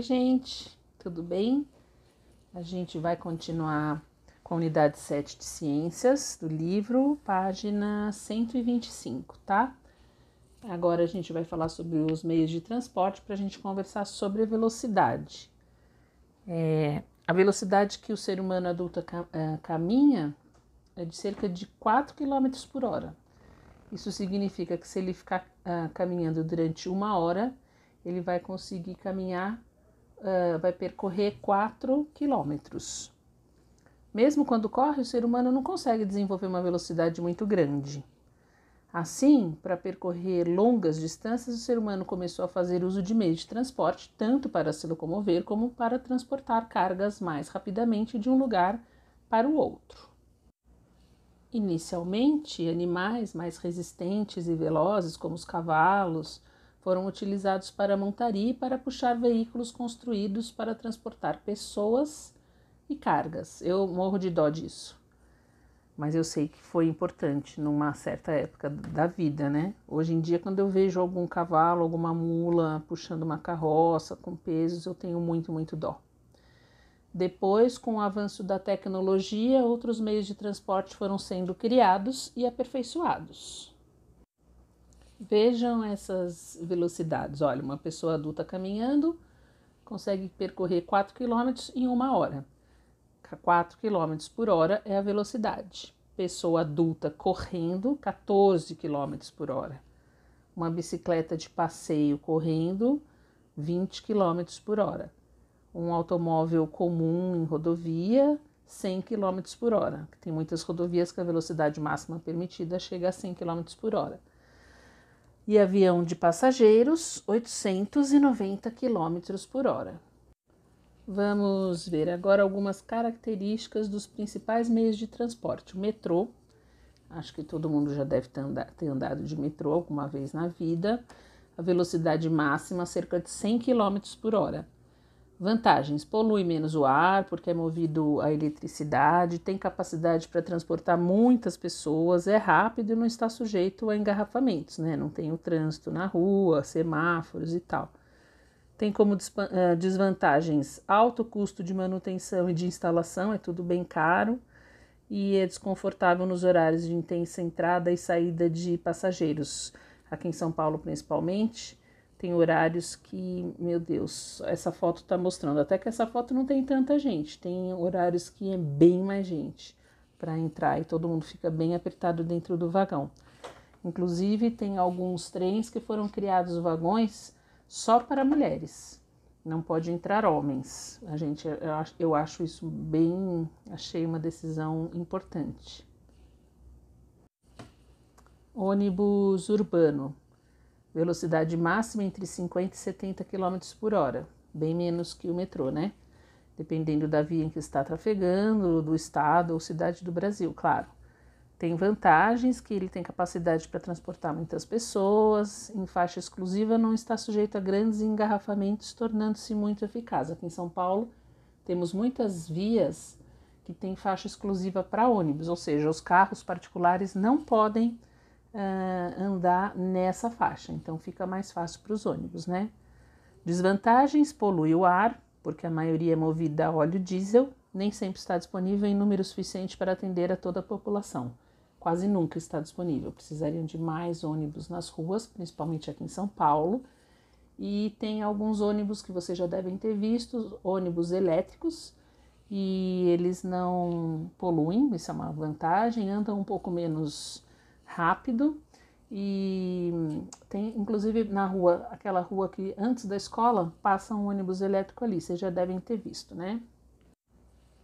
Oi, gente, tudo bem? A gente vai continuar com a unidade 7 de Ciências do livro, página 125, tá? Agora a gente vai falar sobre os meios de transporte para a gente conversar sobre a velocidade. É, a velocidade que o ser humano adulto é, caminha é de cerca de 4 km por hora. Isso significa que se ele ficar uh, caminhando durante uma hora, ele vai conseguir caminhar uh, vai percorrer 4 quilômetros. Mesmo quando corre, o ser humano não consegue desenvolver uma velocidade muito grande. Assim, para percorrer longas distâncias, o ser humano começou a fazer uso de meios de transporte, tanto para se locomover como para transportar cargas mais rapidamente de um lugar para o outro. Inicialmente, animais mais resistentes e velozes, como os cavalos, foram utilizados para montaria e para puxar veículos construídos para transportar pessoas e cargas. Eu morro de dó disso. Mas eu sei que foi importante numa certa época da vida, né? Hoje em dia, quando eu vejo algum cavalo, alguma mula puxando uma carroça com pesos, eu tenho muito, muito dó. Depois, com o avanço da tecnologia, outros meios de transporte foram sendo criados e aperfeiçoados. Vejam essas velocidades. Olha, uma pessoa adulta caminhando consegue percorrer 4 km em uma hora. 4 km por hora é a velocidade. Pessoa adulta correndo, 14 km por hora. Uma bicicleta de passeio correndo, 20 km por hora. Um automóvel comum em rodovia, 100 km por hora. Tem muitas rodovias que a velocidade máxima permitida chega a 100 km por hora e avião de passageiros 890 km por hora. Vamos ver agora algumas características dos principais meios de transporte. O metrô, acho que todo mundo já deve ter andado de metrô alguma vez na vida. A velocidade máxima cerca de 100 km por hora Vantagens: polui menos o ar, porque é movido a eletricidade, tem capacidade para transportar muitas pessoas, é rápido e não está sujeito a engarrafamentos, né? Não tem o trânsito na rua, semáforos e tal. Tem como eh, desvantagens alto custo de manutenção e de instalação, é tudo bem caro e é desconfortável nos horários de intensa entrada e saída de passageiros, aqui em São Paulo principalmente tem horários que, meu Deus, essa foto está mostrando. Até que essa foto não tem tanta gente. Tem horários que é bem mais gente para entrar e todo mundo fica bem apertado dentro do vagão. Inclusive, tem alguns trens que foram criados vagões só para mulheres. Não pode entrar homens. A gente, eu acho, eu acho isso bem. Achei uma decisão importante. Ônibus urbano velocidade máxima entre 50 e 70 km por hora, bem menos que o metrô, né? Dependendo da via em que está trafegando, do estado ou cidade do Brasil, claro. Tem vantagens que ele tem capacidade para transportar muitas pessoas, em faixa exclusiva não está sujeito a grandes engarrafamentos, tornando-se muito eficaz. Aqui em São Paulo temos muitas vias que têm faixa exclusiva para ônibus, ou seja, os carros particulares não podem uh, andar nessa faixa, então fica mais fácil para os ônibus, né? Desvantagens: polui o ar, porque a maioria é movida a óleo diesel, nem sempre está disponível em número suficiente para atender a toda a população. Quase nunca está disponível. Precisariam de mais ônibus nas ruas, principalmente aqui em São Paulo. E tem alguns ônibus que vocês já devem ter visto, ônibus elétricos, e eles não poluem, isso é uma vantagem, andam um pouco menos rápido. E tem, inclusive, na rua, aquela rua que antes da escola passa um ônibus elétrico ali, vocês já devem ter visto, né?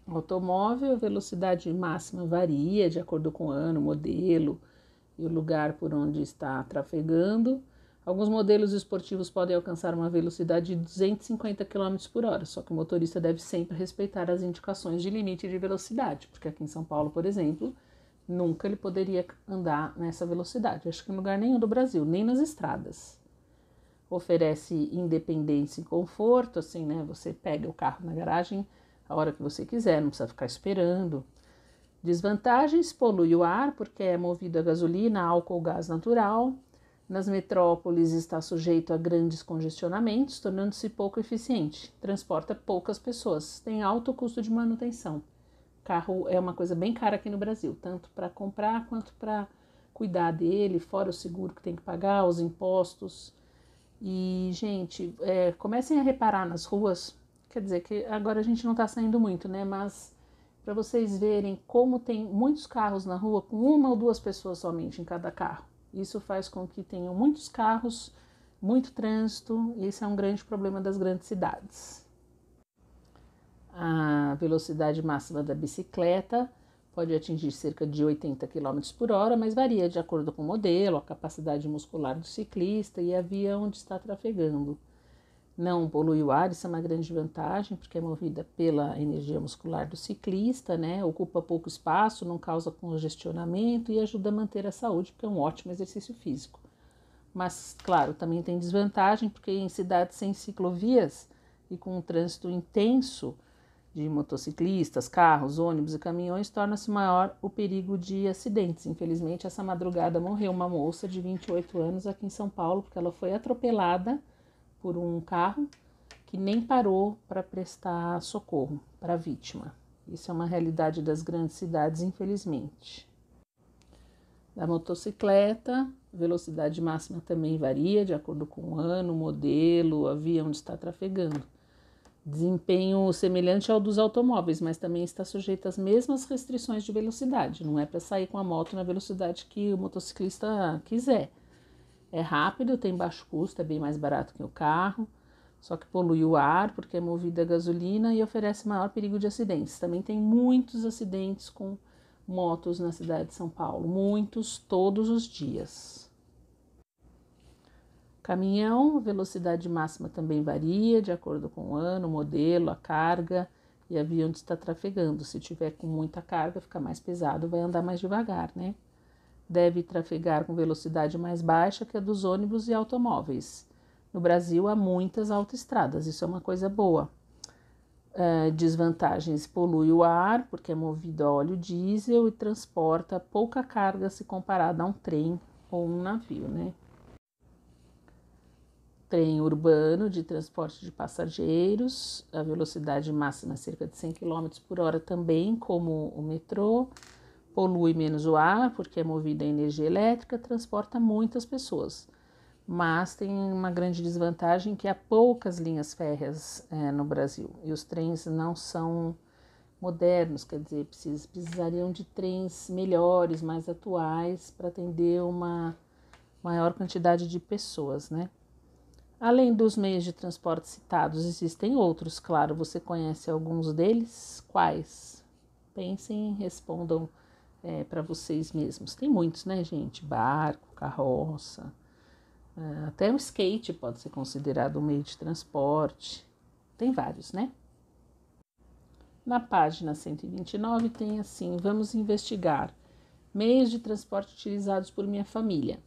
Automóvel, velocidade máxima varia de acordo com o ano, modelo e o lugar por onde está trafegando. Alguns modelos esportivos podem alcançar uma velocidade de 250 km por hora, só que o motorista deve sempre respeitar as indicações de limite de velocidade, porque aqui em São Paulo, por exemplo, Nunca ele poderia andar nessa velocidade, acho que em lugar nenhum do Brasil, nem nas estradas. Oferece independência e conforto, assim, né? Você pega o carro na garagem a hora que você quiser, não precisa ficar esperando. Desvantagens: polui o ar, porque é movido a gasolina, álcool, gás natural. Nas metrópoles está sujeito a grandes congestionamentos, tornando-se pouco eficiente. Transporta poucas pessoas, tem alto custo de manutenção. Carro é uma coisa bem cara aqui no Brasil, tanto para comprar quanto para cuidar dele, fora o seguro que tem que pagar, os impostos. E, gente, é, comecem a reparar nas ruas. Quer dizer que agora a gente não está saindo muito, né? Mas para vocês verem como tem muitos carros na rua com uma ou duas pessoas somente em cada carro. Isso faz com que tenham muitos carros, muito trânsito, e esse é um grande problema das grandes cidades. A velocidade máxima da bicicleta pode atingir cerca de 80 km por hora, mas varia de acordo com o modelo, a capacidade muscular do ciclista e a via onde está trafegando. Não polui o ar, isso é uma grande vantagem, porque é movida pela energia muscular do ciclista, né? Ocupa pouco espaço, não causa congestionamento e ajuda a manter a saúde, porque é um ótimo exercício físico. Mas, claro, também tem desvantagem, porque em cidades sem ciclovias e com um trânsito intenso, de motociclistas, carros, ônibus e caminhões, torna-se maior o perigo de acidentes. Infelizmente, essa madrugada morreu uma moça de 28 anos aqui em São Paulo, porque ela foi atropelada por um carro que nem parou para prestar socorro para a vítima. Isso é uma realidade das grandes cidades, infelizmente. Da motocicleta, velocidade máxima também varia de acordo com o ano, modelo, a via onde está trafegando desempenho semelhante ao dos automóveis, mas também está sujeito às mesmas restrições de velocidade. Não é para sair com a moto na velocidade que o motociclista quiser. É rápido, tem baixo custo, é bem mais barato que o carro, só que polui o ar porque é movida a gasolina e oferece maior perigo de acidentes. Também tem muitos acidentes com motos na cidade de São Paulo, muitos todos os dias. Caminhão, a velocidade máxima também varia de acordo com o ano, o modelo, a carga e avião onde está trafegando. Se tiver com muita carga, fica mais pesado, vai andar mais devagar, né? Deve trafegar com velocidade mais baixa que a dos ônibus e automóveis. No Brasil há muitas autoestradas, isso é uma coisa boa. Eh, desvantagens: polui o ar, porque é movido a óleo diesel e transporta pouca carga se comparado a um trem ou um navio, né? trem urbano de transporte de passageiros, a velocidade máxima é cerca de 100 km por hora também, como o metrô, polui menos o ar porque é movido a energia elétrica, transporta muitas pessoas. Mas tem uma grande desvantagem que há poucas linhas férreas é, no Brasil e os trens não são modernos, quer dizer, precis, precisariam de trens melhores, mais atuais, para atender uma maior quantidade de pessoas, né? Além dos meios de transporte citados, existem outros, claro, você conhece alguns deles? Quais? Pensem, respondam é, para vocês mesmos. Tem muitos, né, gente? Barco, carroça, é, até o skate pode ser considerado um meio de transporte. Tem vários, né? Na página 129 tem assim: vamos investigar meios de transporte utilizados por minha família.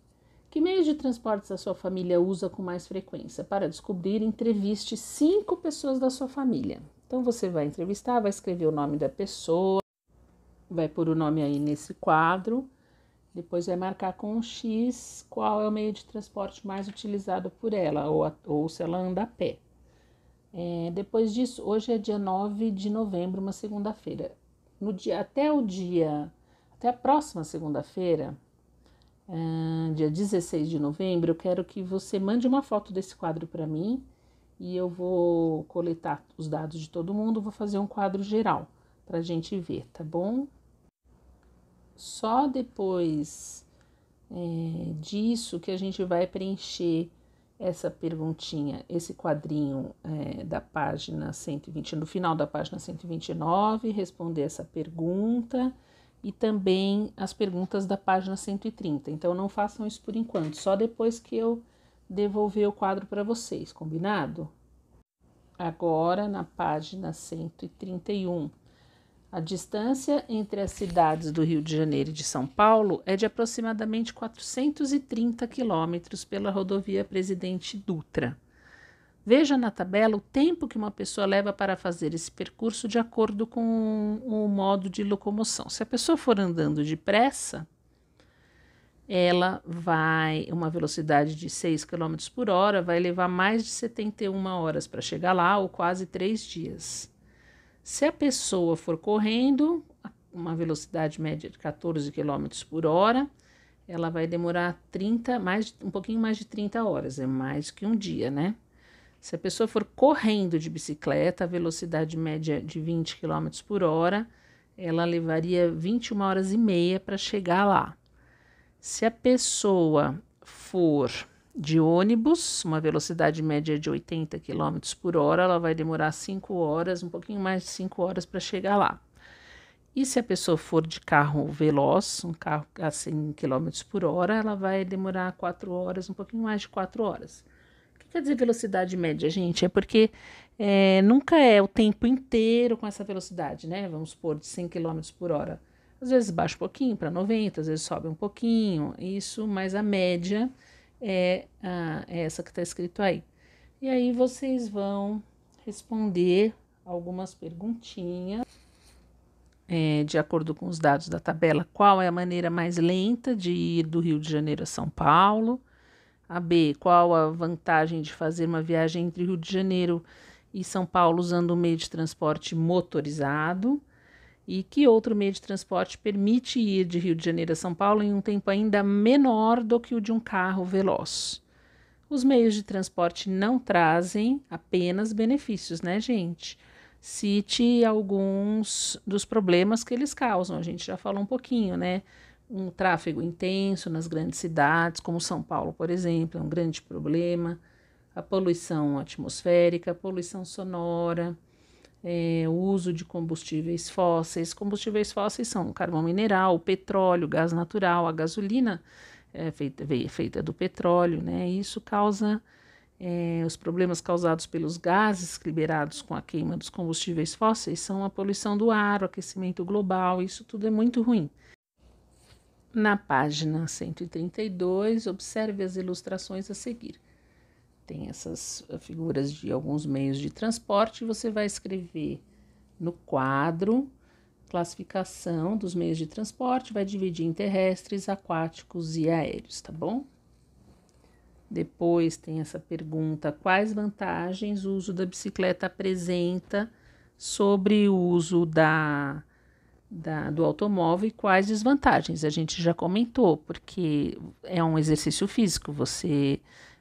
Que meios de transportes a sua família usa com mais frequência? Para descobrir, entreviste cinco pessoas da sua família. Então você vai entrevistar, vai escrever o nome da pessoa, vai pôr o nome aí nesse quadro, depois vai marcar com um X qual é o meio de transporte mais utilizado por ela, ou, a, ou se ela anda a pé. É, depois disso, hoje é dia 9 de novembro, uma segunda-feira. No dia, até o dia, até a próxima segunda-feira, dia 16 de novembro, eu quero que você mande uma foto desse quadro para mim e eu vou coletar os dados de todo mundo, vou fazer um quadro geral para a gente ver, tá bom? Só depois é, disso que a gente vai preencher essa perguntinha, esse quadrinho é, da página 120, no final da página 129, responder essa pergunta e também as perguntas da página 130. Então não façam isso por enquanto, só depois que eu devolver o quadro para vocês, combinado? Agora na página 131. A distância entre as cidades do Rio de Janeiro e de São Paulo é de aproximadamente 430 quilômetros pela rodovia Presidente Dutra. Veja na tabela o tempo que uma pessoa leva para fazer esse percurso de acordo com o modo de locomoção. Se a pessoa for andando depressa, ela vai uma velocidade de 6 km por hora, vai levar mais de 71 horas para chegar lá, ou quase 3 dias. Se a pessoa for correndo, uma velocidade média de 14 km por hora, ela vai demorar 30, mais, um pouquinho mais de 30 horas, é mais que um dia, né? Se a pessoa for correndo de bicicleta, a velocidade média é de 20 km por hora, ela levaria 21 horas e meia para chegar lá. Se a pessoa for de ônibus, uma velocidade média de 80 km por hora, ela vai demorar 5 horas, um pouquinho mais de 5 horas para chegar lá. E se a pessoa for de carro veloz, um carro a 100 km por hora, ela vai demorar 4 horas, um pouquinho mais de 4 horas. O que quer dizer velocidade média, gente? É porque é, nunca é o tempo inteiro com essa velocidade, né? Vamos supor, de 100 km por hora. Às vezes baixa um pouquinho para 90, às vezes sobe um pouquinho, isso, mas a média é, a, é essa que está escrito aí. E aí vocês vão responder algumas perguntinhas. É, de acordo com os dados da tabela, qual é a maneira mais lenta de ir do Rio de Janeiro a São Paulo, a B. Qual a vantagem de fazer uma viagem entre Rio de Janeiro e São Paulo usando um meio de transporte motorizado? E que outro meio de transporte permite ir de Rio de Janeiro a São Paulo em um tempo ainda menor do que o de um carro veloz? Os meios de transporte não trazem apenas benefícios, né, gente? Cite alguns dos problemas que eles causam. A gente já falou um pouquinho, né? um tráfego intenso nas grandes cidades, como São Paulo, por exemplo, é um grande problema. A poluição atmosférica, a poluição sonora, é, o uso de combustíveis fósseis. Combustíveis fósseis são carvão mineral, petróleo, gás natural, a gasolina é feita, feita do petróleo, né? Isso causa é, os problemas causados pelos gases liberados com a queima dos combustíveis fósseis são a poluição do ar, o aquecimento global, isso tudo é muito ruim. Na página 132, observe as ilustrações a seguir. Tem essas eh, figuras de alguns meios de transporte. Você vai escrever no quadro classificação dos meios de transporte, vai dividir em terrestres, aquáticos e aéreos, tá bom? Depois tem essa pergunta: quais vantagens o uso da bicicleta apresenta sobre o uso da da, do automóvel e quais desvantagens. A gente já comentou, porque é um exercício físico você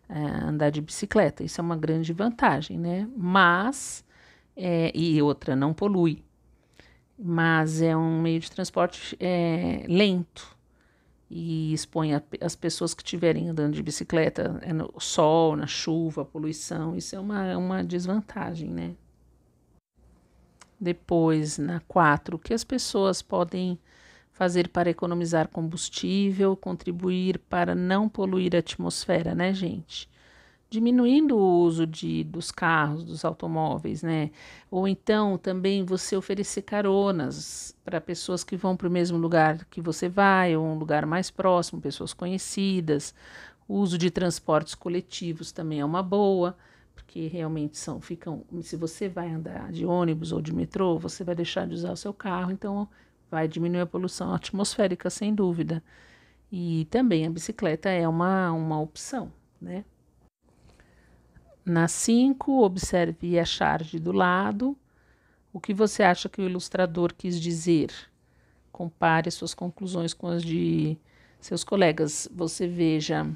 é, andar de bicicleta, isso é uma grande vantagem, né? Mas, é, e outra, não polui, mas é um meio de transporte é, lento e expõe a, as pessoas que estiverem andando de bicicleta é no sol, na chuva, poluição, isso é uma, uma desvantagem, né? Depois, na 4, o que as pessoas podem fazer para economizar combustível, contribuir para não poluir a atmosfera, né, gente? Diminuindo o uso de, dos carros, dos automóveis, né? Ou então também você oferecer caronas para pessoas que vão para o mesmo lugar que você vai, ou um lugar mais próximo, pessoas conhecidas. O uso de transportes coletivos também é uma boa porque realmente são, ficam, se você vai andar de ônibus ou de metrô, você vai deixar de usar o seu carro, então vai diminuir a poluição atmosférica, sem dúvida. E também a bicicleta é uma, uma opção, né? Na 5, observe a é charge do lado. O que você acha que o ilustrador quis dizer? Compare suas conclusões com as de seus colegas. Você veja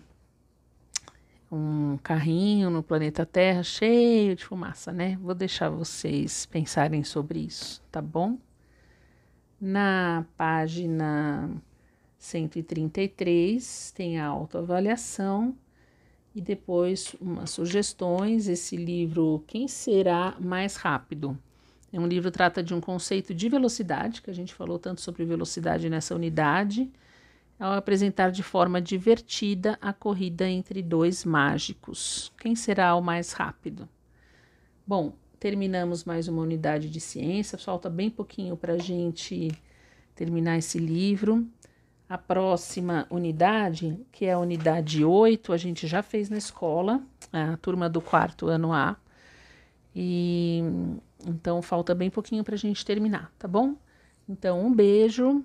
um carrinho no planeta Terra cheio de fumaça, né? Vou deixar vocês pensarem sobre isso, tá bom? Na página 133 tem a autoavaliação e depois umas sugestões. Esse livro, Quem Será Mais Rápido? É um livro que trata de um conceito de velocidade, que a gente falou tanto sobre velocidade nessa unidade ao apresentar de forma divertida a corrida entre dois mágicos. Quem será o mais rápido? Bom, terminamos mais uma unidade de ciência, falta bem pouquinho para a gente terminar esse livro. A próxima unidade, que é a unidade 8, a gente já fez na escola, a turma do quarto ano A. E então falta bem pouquinho para a gente terminar, tá bom? Então, um beijo